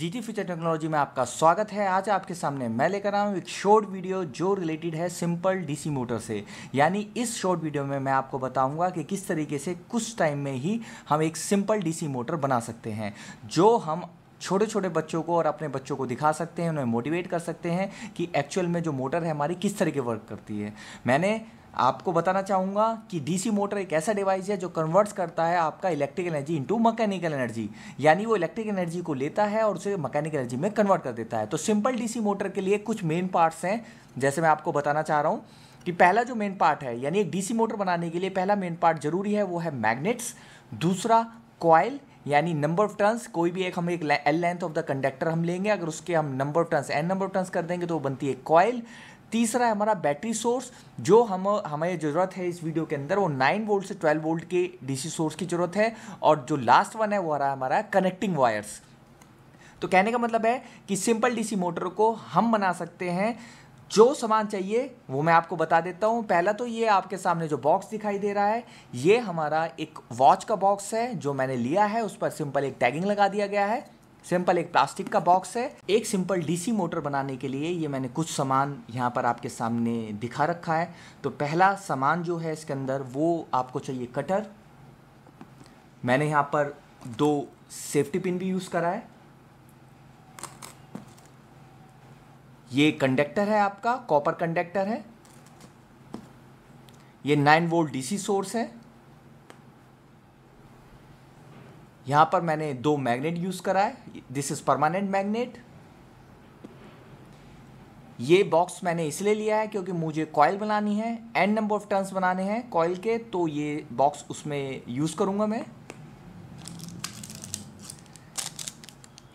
G T future technology में आपका स्वागत है आज आपके सामने मैं लेकर आया हूँ एक शॉर्ट वीडियो जो रिलेटेड है सिंपल डीसी मोटर से यानी इस शॉर्ट वीडियो में मैं आपको बताऊंगा कि किस तरीके से कुछ टाइम में ही हम एक सिंपल डीसी मोटर बना सकते हैं जो हम छोटे छोटे बच्चों को और अपने बच्चों को दिखा सकते हैं उन्हें मोटिवेट कर सकते हैं कि एक्चुअल में जो मोटर है हमारी किस तरह के वर्क करती है मैंने आपको बताना चाहूँगा कि डीसी मोटर एक ऐसा डिवाइस है जो कन्वर्ट्स करता है आपका electric energy into mechanical energy यानी वो इलेक्ट्रिक एनर्जी को लेता है और उसे मैकेनिकल एनर्जी में कन्वर्ट कर देता है तो सिंपल डीसी मोटर के लिए कुछ मेन पार्ट्स हैं जैसे मैं आपको बताना चाह रहा हूँ कि पहला जो मेन पार्ट है यानी एक डी मोटर बनाने के लिए पहला मेन पार्ट जरूरी है वो है मैग्नेट्स दूसरा कॉयल यानी नंबर ऑफ टर्न्स कोई भी एक हम एक L length of the conductor हम लेंगे अगर उसके हम number of turns N number of turns कर देंगे तो बनती है कॉयल तीसरा है हमारा बैटरी सोर्स जो हम हमें ज़रूरत है इस वीडियो के अंदर वो नाइन वोल्ट से ट्वेल्व वोल्ट के डीसी सोर्स की ज़रूरत है और जो लास्ट वन है वो रहा है हमारा कनेक्टिंग वायर्स तो कहने का मतलब है कि सिंपल डीसी मोटर को हम बना सकते हैं जो सामान चाहिए वो मैं आपको बता देता हूँ पहला तो ये आपके सामने जो बॉक्स दिखाई दे रहा है ये हमारा एक वॉच का बॉक्स है जो मैंने लिया है उस पर सिंपल एक टैगिंग लगा दिया गया है सिंपल एक प्लास्टिक का बॉक्स है एक सिंपल डीसी मोटर बनाने के लिए ये मैंने कुछ सामान यहाँ पर आपके सामने दिखा रखा है तो पहला सामान जो है इसके अंदर वो आपको चाहिए कटर मैंने यहाँ पर दो सेफ्टी पिन भी यूज़ करा है ये कंडक्टर है आपका कॉपर कंडक्टर है ये नाइन वोल्ट डीसी सोर्स है यहां पर मैंने दो मैग्नेट यूज़ करा है दिस इज़ परमानेंट मैग्नेट ये बॉक्स मैंने इसलिए लिया है क्योंकि मुझे कॉयल बनानी है एंड नंबर ऑफ टर्न्स बनाने हैं कॉयल के तो ये बॉक्स उसमें यूज़ करूंगा मैं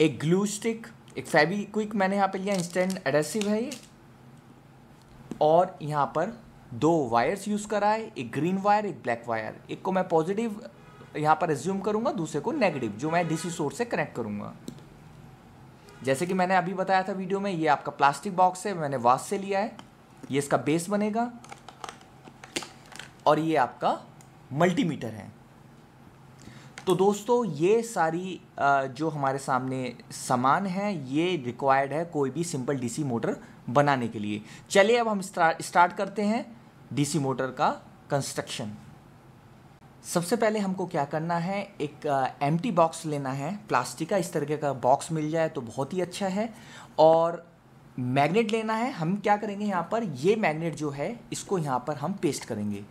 एक ग्लू स्टिक एक फैबी क्विक मैंने यहाँ पे लिया इंस्टेंट एडेसिव है ये और यहाँ पर दो वायर्स यूज़ करा है एक ग्रीन वायर एक ब्लैक वायर एक को मैं पॉजिटिव यहाँ पर रिज्यूम करूंगा दूसरे को नेगेटिव जो मैं डीसी सोर्स से कनेक्ट करूंगा जैसे कि मैंने अभी बताया था वीडियो में ये आपका प्लास्टिक बॉक्स है मैंने वास से लिया है ये इसका बेस बनेगा और ये आपका मल्टीमीटर है तो दोस्तों ये सारी जो हमारे सामने सामान है ये रिक्वायर्ड है कोई भी सिंपल डीसी मोटर बनाने के लिए चलिए अब हम स्टार्ट करते हैं डीसी मोटर का कंस्ट्रक्शन सबसे पहले हमको क्या करना है एक एम टी बॉक्स लेना है प्लास्टिक का इस तरीके का बॉक्स मिल जाए तो बहुत ही अच्छा है और मैग्नेट लेना है हम क्या करेंगे यहाँ पर ये मैग्नेट जो है इसको यहाँ पर हम पेस्ट करेंगे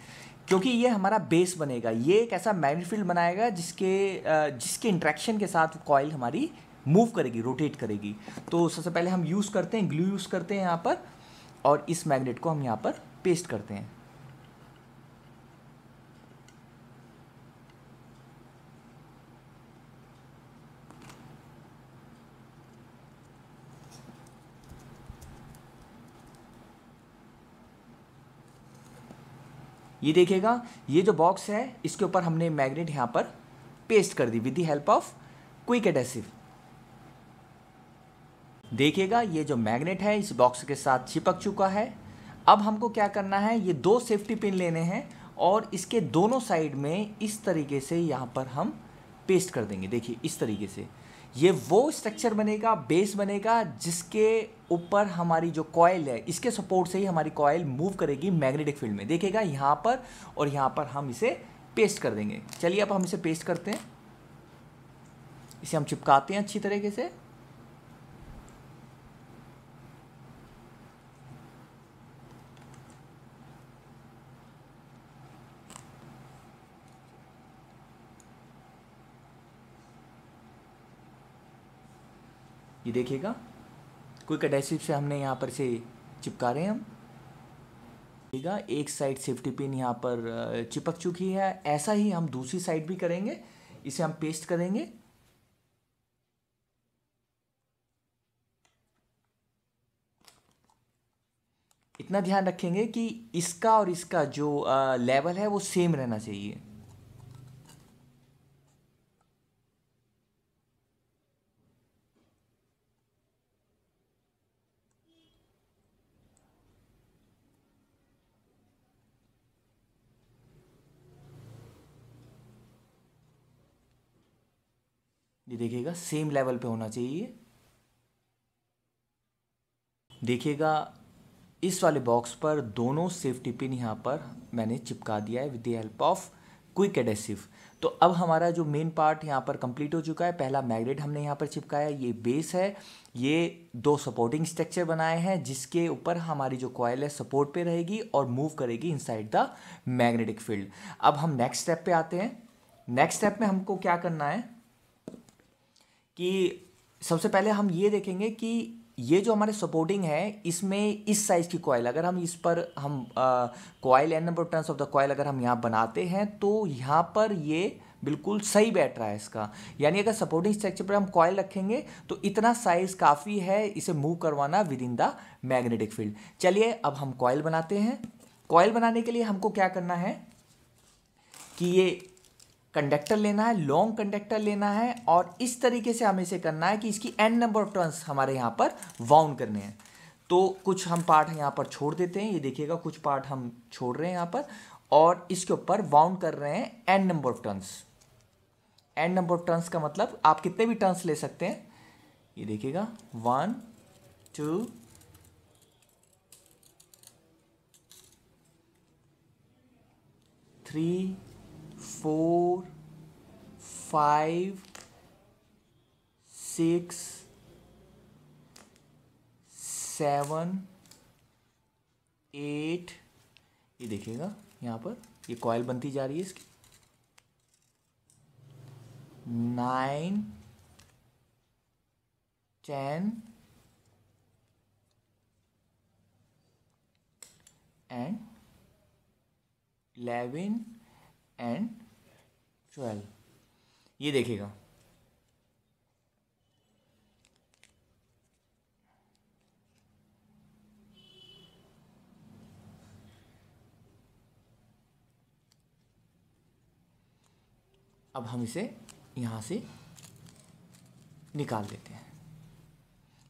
क्योंकि ये हमारा बेस बनेगा ये एक ऐसा मैग्नेट फील्ड बनाएगा जिसके जिसके इंट्रैक्शन के साथ कॉयल हमारी मूव करेगी रोटेट करेगी तो सबसे पहले हम यूज़ करते हैं ग्लू यूज़ करते हैं यहाँ पर और इस मैग्नेट को हम यहाँ पर पेस्ट करते हैं ये देखिएगा ये जो बॉक्स है इसके ऊपर हमने मैग्नेट यहाँ पर पेस्ट कर दी with the help of quick adhesive देखिएगा ये जो मैग्नेट है इस बॉक्स के साथ चिपक चुका है अब हमको क्या करना है ये दो सेफ्टी पिन लेने हैं और इसके दोनों साइड में इस तरीके से यहाँ पर हम पेस्ट कर देंगे देखिए इस तरीके से ये वो स्ट्रक्चर बनेगा बेस बनेगा जिसके ऊपर हमारी जो कॉयल है इसके सपोर्ट से ही हमारी कॉयल मूव करेगी मैग्नेटिक फील्ड में देखेगा यहाँ पर और यहाँ पर हम इसे पेस्ट कर देंगे चलिए अब हम इसे पेस्ट करते हैं इसे हम चिपकाते हैं अच्छी तरीके से देखिएगा क्विक एडेसिव से हमने यहाँ पर से चिपका रहे हैं हम देखिएगा एक साइड सेफ्टी पिन यहाँ पर चिपक चुकी है ऐसा ही हम दूसरी साइड भी करेंगे इसे हम पेस्ट करेंगे इतना ध्यान रखेंगे कि इसका और इसका जो लेवल है वो सेम रहना चाहिए ये देखिएगा सेम लेवल पे होना चाहिए देखिएगा इस वाले बॉक्स पर दोनों सेफ्टी पिन यहाँ पर मैंने चिपका दिया है with the help of quick adhesive तो अब हमारा जो मेन पार्ट यहाँ पर कंप्लीट हो चुका है पहला मैग्नेट हमने यहाँ पर चिपकाया ये बेस है ये दो सपोर्टिंग स्ट्रक्चर बनाए हैं जिसके ऊपर हमारी जो कॉयल है सपोर्ट पे रहेगी और मूव करेगी इनसाइड द मैग्नेटिक फील्ड अब हम नेक्स्ट स्टेप पे आते हैं नेक्स्ट स्टेप में हमको क्या करना है कि सबसे पहले हम ये देखेंगे कि ये जो हमारे सपोर्टिंग है इसमें इस साइज़ की कॉयल अगर हम इस पर हम coil N number turns of the coil अगर हम यहाँ बनाते हैं तो यहाँ पर ये बिल्कुल सही बैठ रहा है इसका यानी अगर सपोर्टिंग स्ट्रक्चर पर हम कॉयल रखेंगे तो इतना साइज़ काफ़ी है इसे मूव करवाना within the magnetic field चलिए अब हम कॉयल बनाते हैं कॉयल बनाने के लिए हमको क्या करना है कि ये कंडक्टर लेना है लॉन्ग कंडक्टर लेना है और इस तरीके से हमें इसे करना है कि इसकी एन नंबर ऑफ टर्न्स हमारे यहाँ पर वाउंड करने हैं तो कुछ हम पार्ट यहाँ पर छोड़ देते हैं ये देखिएगा कुछ पार्ट हम छोड़ रहे हैं यहाँ पर और इसके ऊपर वाउंड कर रहे हैं N number of turns N number of turns का मतलब आप कितने भी टर्न्स ले सकते हैं ये देखिएगा one two three four five six seven eight ये देखिएगा यहाँ पर ये कॉयल बनती जा रही है इसकी nine ten and eleven and twelve ये देखिएगा अब हम इसे यहाँ से निकाल देते हैं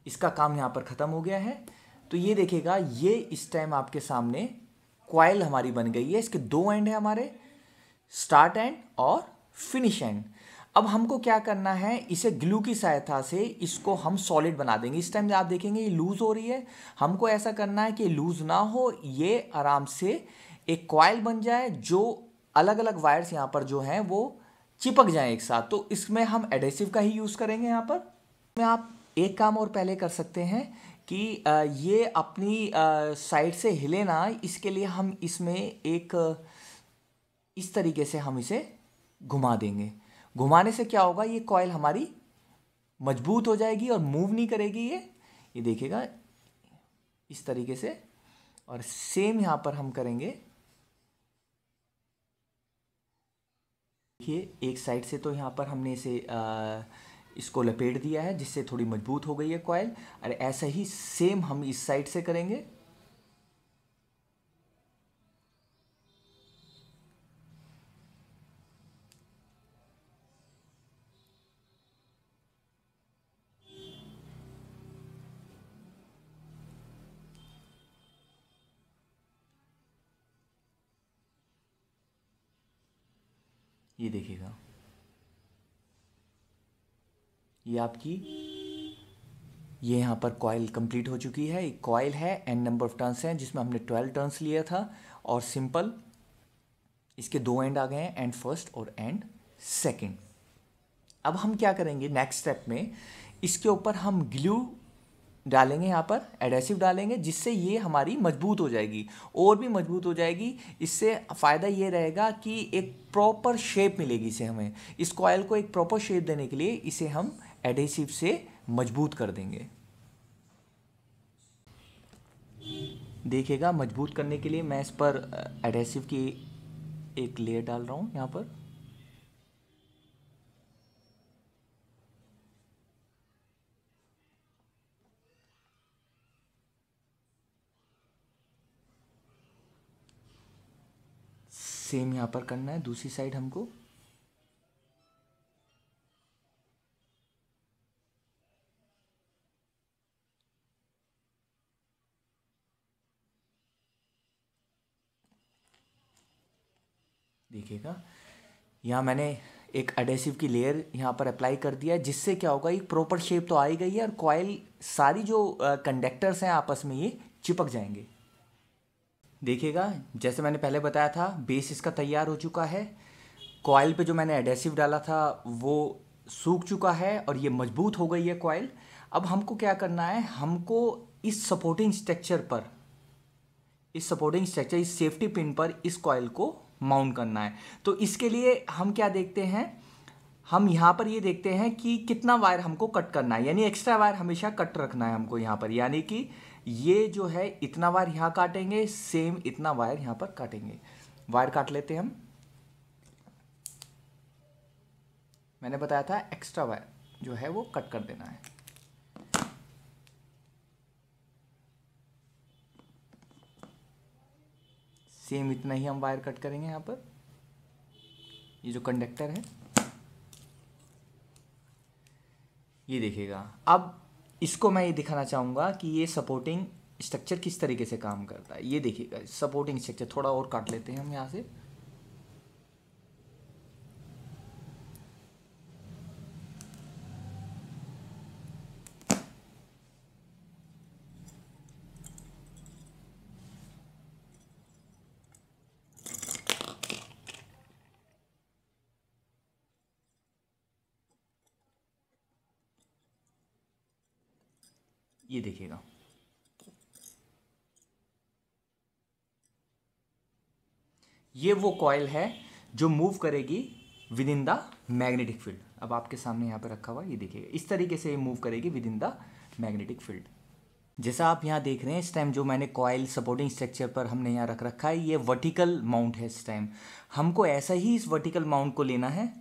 इसका काम यहाँ पर ख़त्म हो गया है तो ये देखिएगा ये इस टाइम आपके सामने क्वाइल हमारी बन गई है इसके दो एंड है हमारे स्टार्ट एंड और फिनिश एंड अब हमको क्या करना है इसे ग्लू की सहायता से इसको हम सॉलिड बना देंगे इस टाइम आप देखेंगे ये लूज़ हो रही है हमको ऐसा करना है कि लूज़ ना हो ये आराम से एक कॉयल बन जाए जो अलग अलग वायर्स यहाँ पर जो हैं वो चिपक जाएं एक साथ तो इसमें हम एडेसिव का ही यूज़ करेंगे यहाँ पर इसमें आप एक काम और पहले कर सकते हैं कि ये अपनी साइड से हिले ना इसके लिए हम इसमें एक इस तरीके से हम इसे घुमा देंगे घुमाने से क्या होगा ये कॉयल हमारी मजबूत हो जाएगी और मूव नहीं करेगी ये ये देखेगा इस तरीके से और सेम यहाँ पर हम करेंगे देखिए एक साइड से तो यहाँ पर हमने इसे आ, इसको लपेट दिया है जिससे थोड़ी मजबूत हो गई है कॉयल और ऐसा ही सेम हम इस साइड से करेंगे ये देखिएगा ये आपकी ये यहाँ पर कॉयल कंप्लीट हो चुकी है एक कॉयल है एन नंबर ऑफ टर्न्स हैं जिसमें हमने ट्वेल्व टर्न्स लिया था और सिंपल इसके दो एंड आ गए हैं एंड फर्स्ट और एंड सेकंड अब हम क्या करेंगे नेक्स्ट स्टेप में इसके ऊपर हम ग्लू डालेंगे यहाँ पर एडेसिव डालेंगे जिससे ये हमारी मजबूत हो जाएगी और भी मजबूत हो जाएगी इससे फ़ायदा ये रहेगा कि एक प्रॉपर शेप मिलेगी इसे हमें इस कॉयल को एक प्रॉपर शेप देने के लिए इसे हम एडेसिव से मजबूत कर देंगे देखिएगा मजबूत करने के लिए मैं इस पर एडेसिव की एक लेयर डाल रहा हूँ यहाँ पर सेम यहाँ पर करना है दूसरी साइड हमको देखिएगा यहाँ मैंने एक एडेसिव की लेयर यहाँ पर अप्लाई कर दिया है जिससे क्या होगा एक प्रॉपर शेप तो आई गई है और कॉयल सारी जो कंडक्टर्स हैं आपस में ये चिपक जाएंगे देखिएगा जैसे मैंने पहले बताया था बेस इसका तैयार हो चुका है कॉयल पे जो मैंने एडेसिव डाला था वो सूख चुका है और ये मजबूत हो गई है कॉयल अब हमको क्या करना है हमको इस सपोर्टिंग स्ट्रक्चर पर इस सपोर्टिंग स्ट्रक्चर इस सेफ्टी पिन पर इस कॉयल को माउंट करना है तो इसके लिए हम क्या देखते हैं हम यहाँ पर ये देखते हैं कि कितना वायर हमको कट करना है यानी एक्स्ट्रा वायर हमेशा कट रखना है हमको यहाँ पर यानी कि ये जो है इतना वायर यहाँ काटेंगे सेम इतना वायर यहाँ पर काटेंगे वायर काट लेते हैं हम मैंने बताया था एक्स्ट्रा वायर जो है वो कट कर देना है सेम इतना ही हम वायर कट करेंगे यहाँ पर ये जो कंडक्टर है ये देखिएगा अब इसको मैं ये दिखाना चाहूँगा कि ये सपोर्टिंग स्ट्रक्चर किस तरीके से काम करता है ये देखिएगा सपोर्टिंग स्ट्रक्चर थोड़ा और काट लेते हैं हम यहाँ से ये देखिएगा ये वो कॉयल है जो मूव करेगी within the magnetic field अब आपके सामने यहाँ पर रखा हुआ ये देखिएगा इस तरीके से ये मूव करेगी within the magnetic field जैसा आप यहाँ देख रहे हैं इस टाइम जो मैंने कॉयल सपोर्टिंग स्ट्रक्चर पर हमने यहाँ रख रखा है ये वर्टिकल माउंट है इस टाइम हमको ऐसा ही इस वर्टिकल माउंट को लेना है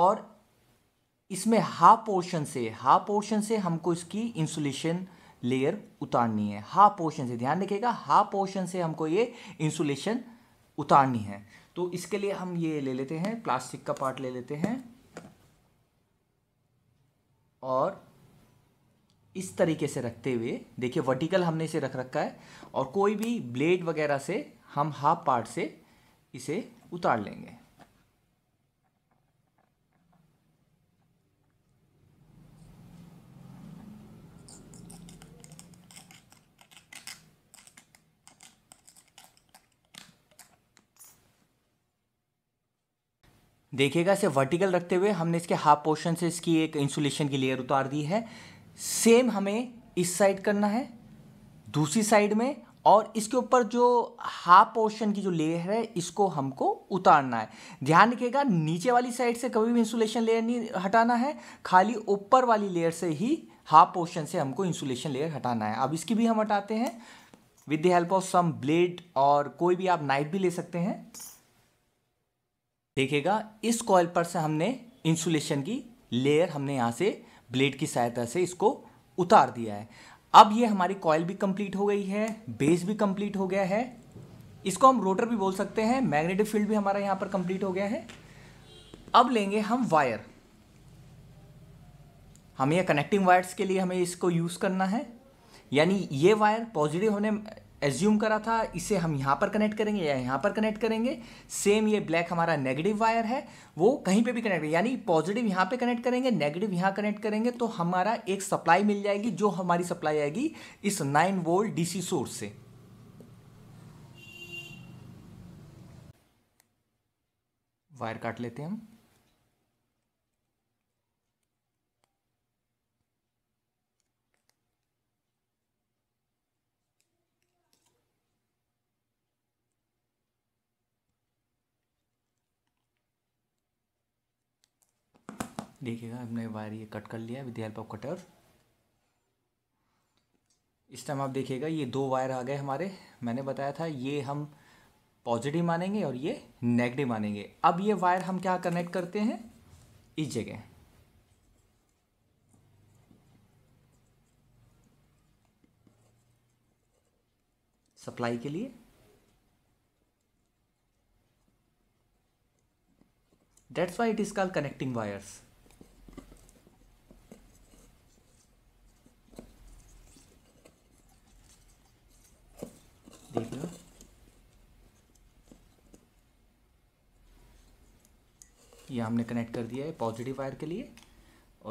और इसमें हाफ पोर्शन से हाफ पोर्शन से हमको इसकी इंसुलेशन लेयर उतारनी है हाफ पोर्शन से ध्यान रखिएगा हाफ पोर्शन से हमको ये इंसुलेशन उतारनी है तो इसके लिए हम ये ले लेते हैं प्लास्टिक का पार्ट ले लेते हैं और इस तरीके से रखते हुए देखिए वर्टिकल हमने इसे रख रखा है और कोई भी ब्लेड वगैरह से हम हाफ पार्ट से इसे उतार लेंगे देखिएगा इसे वर्टिकल रखते हुए हमने इसके हाफ पोर्शन से इसकी एक इंसुलेशन की लेयर उतार दी है सेम हमें इस साइड करना है दूसरी साइड में और इसके ऊपर जो हाफ पोर्शन की जो लेयर है इसको हमको उतारना है ध्यान रखिएगा नीचे वाली साइड से कभी भी इंसुलेशन लेयर नहीं हटाना है खाली ऊपर वाली लेयर से ही हाफ पोर्शन से हमको इंसुलेशन लेयर हटाना है अब इसकी भी हम हटाते हैं with the help of some blade और कोई भी आप नाइफ भी ले सकते हैं देखिएगा इस कॉयल पर से हमने इंसुलेशन की लेयर हमने यहाँ से ब्लेड की सहायता से इसको उतार दिया है अब ये हमारी कॉयल भी कंप्लीट हो गई है बेस भी कंप्लीट हो गया है इसको हम रोटर भी बोल सकते हैं मैग्नेटिक फील्ड भी हमारा यहाँ पर कंप्लीट हो गया है अब लेंगे हम वायर हमें यह कनेक्टिंग वायर्स के लिए हमें इसको यूज़ करना है यानी ये वायर पॉजिटिव होने एज्यूम करा था इसे हम यहाँ पर कनेक्ट करेंगे या यहाँ पर कनेक्ट करेंगे सेम ये ब्लैक हमारा नेगेटिव वायर है वो कहीं पे भी कनेक्ट यानी पॉजिटिव यहाँ पे कनेक्ट करेंगे नेगेटिव यहाँ कनेक्ट करेंगे तो हमारा एक सप्लाई मिल जाएगी जो हमारी सप्लाई आएगी इस नाइन वोल्ट डीसी सोर्स से वायर काट लेते हैं हम देखिएगा हमने वायर ये कट कर लिया विद हेल्प ऑफ कटर इस टाइम आप देखिएगा ये दो वायर आ गए हमारे मैंने बताया था ये हम पॉजिटिव मानेंगे और ये नेगेटिव मानेंगे अब ये वायर हम क्या कनेक्ट करते हैं इस जगह सप्लाई के लिए that's why it is call connecting wires हमने कनेक्ट कर दिया है पॉजिटिव वायर के लिए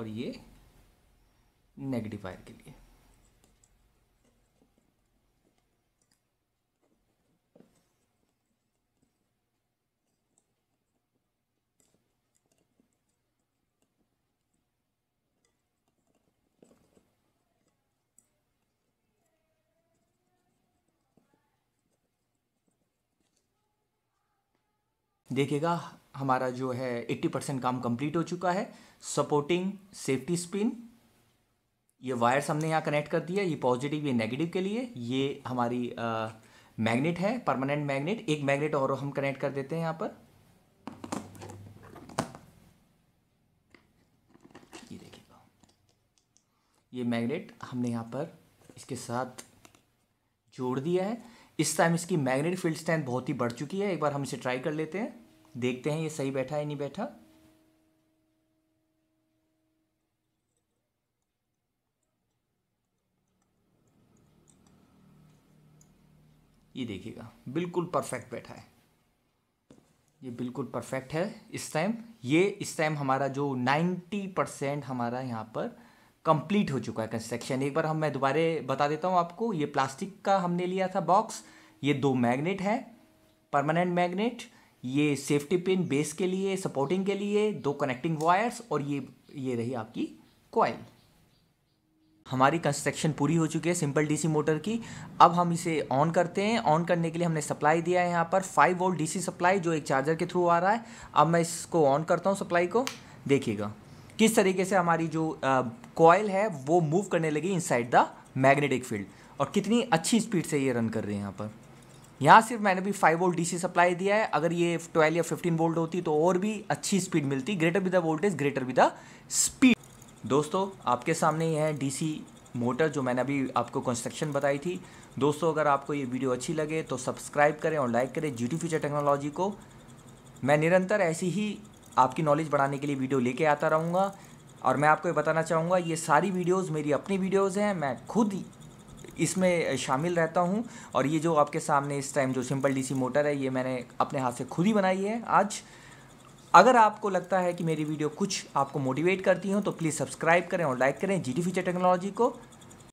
और ये नेगेटिव वायर के लिए देखिएगा हमारा जो है 80 परसेंट काम कंप्लीट हो चुका है सपोर्टिंग सेफ्टी स्पिन ये वायर्स हमने यहाँ कनेक्ट कर दिया ये पॉजिटिव ये नेगेटिव के लिए ये हमारी मैग्नेट है परमानेंट मैग्नेट एक मैग्नेट और हम कनेक्ट कर देते हैं यहाँ पर ये देखिएगा ये मैग्नेट हमने यहाँ पर इसके साथ जोड़ दिया है इस टाइम इसकी मैग्नेट फील्ड स्ट्रेंथ बहुत ही बढ़ चुकी है एक बार हम इसे ट्राई कर लेते हैं देखते हैं ये सही बैठा है नहीं बैठा ये देखिएगा बिल्कुल परफेक्ट बैठा है ये बिल्कुल परफेक्ट है इस टाइम ये इस टाइम हमारा जो 90 परसेंट हमारा यहाँ पर कंप्लीट हो चुका है कंस्ट्रक्शन एक बार हम मैं दोबारे बता देता हूँ आपको ये प्लास्टिक का हमने लिया था बॉक्स ये दो मैग्नेट है परमानेंट मैग्नेट ये सेफ्टी पिन बेस के लिए सपोर्टिंग के लिए दो कनेक्टिंग वायर्स और ये ये रही आपकी कॉयल हमारी कंस्ट्रक्शन पूरी हो चुकी है सिंपल डीसी मोटर की अब हम इसे ऑन करते हैं ऑन करने के लिए हमने सप्लाई दिया है यहाँ पर फाइव वोल्ट डीसी सप्लाई जो एक चार्जर के थ्रू आ रहा है अब मैं इसको ऑन करता हूँ सप्लाई को देखिएगा किस तरीके से हमारी जो कॉयल है वो मूव करने लगी इनसाइड द मैग्नेटिक फील्ड और कितनी अच्छी स्पीड से ये रन कर रही है यहाँ पर यहाँ सिर्फ मैंने भी फाइव वोल्ट डीसी सप्लाई दिया है अगर ये ट्वेल्व या फिफ्टीन वोल्ट होती तो और भी अच्छी स्पीड मिलती greater with the voltage greater with the speed दोस्तों आपके सामने यह है डीसी मोटर जो मैंने अभी आपको कंस्ट्रक्शन बताई थी दोस्तों अगर आपको ये वीडियो अच्छी लगे तो सब्सक्राइब करें और लाइक करें जी फ्यूचर टेक्नोलॉजी को मैं निरंतर ऐसी ही आपकी नॉलेज बढ़ाने के लिए वीडियो लेके आता रहूँगा और मैं आपको ये बताना चाहूँगा ये सारी वीडियोस मेरी अपनी वीडियोस हैं मैं खुद इसमें शामिल रहता हूँ और ये जो आपके सामने इस टाइम जो सिंपल डीसी मोटर है ये मैंने अपने हाथ से खुद ही बनाई है आज अगर आपको लगता है कि मेरी वीडियो कुछ आपको मोटिवेट करती हो तो प्लीज़ सब्सक्राइब करें और लाइक करें जी टी टेक्नोलॉजी को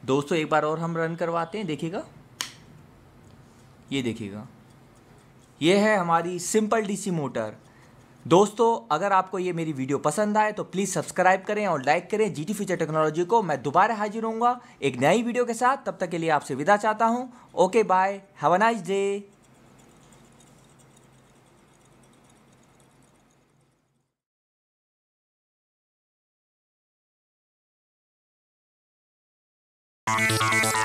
दोस्तों एक बार और हम रन करवाते हैं देखिएगा ये देखिएगा ये है हमारी सिंपल डीसी मोटर दोस्तों अगर आपको ये मेरी वीडियो पसंद आए तो प्लीज़ सब्सक्राइब करें और लाइक करें जी टी फ्यूचर टेक्नोलॉजी को मैं दोबारा हाजिर होऊंगा एक नई वीडियो के साथ तब तक के लिए आपसे विदा चाहता हूँ okay bye have a nice day Thank you.